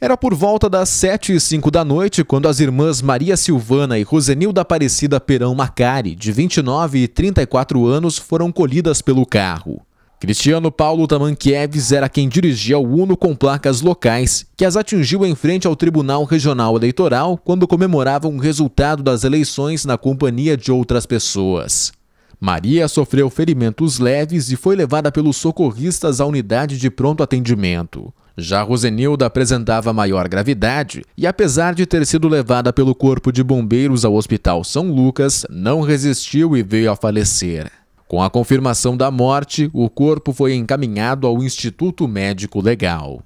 Era por volta das 7 e cinco da noite quando as irmãs Maria Silvana e Rosenilda Aparecida Perão Macari, de 29 e 34 anos, foram colhidas pelo carro. Cristiano Paulo Tamanquieves era quem dirigia o Uno com placas locais, que as atingiu em frente ao Tribunal Regional Eleitoral quando comemoravam o resultado das eleições na companhia de outras pessoas. Maria sofreu ferimentos leves e foi levada pelos socorristas à unidade de pronto atendimento. Já Rosenilda apresentava maior gravidade e, apesar de ter sido levada pelo Corpo de Bombeiros ao Hospital São Lucas, não resistiu e veio a falecer. Com a confirmação da morte, o corpo foi encaminhado ao Instituto Médico Legal.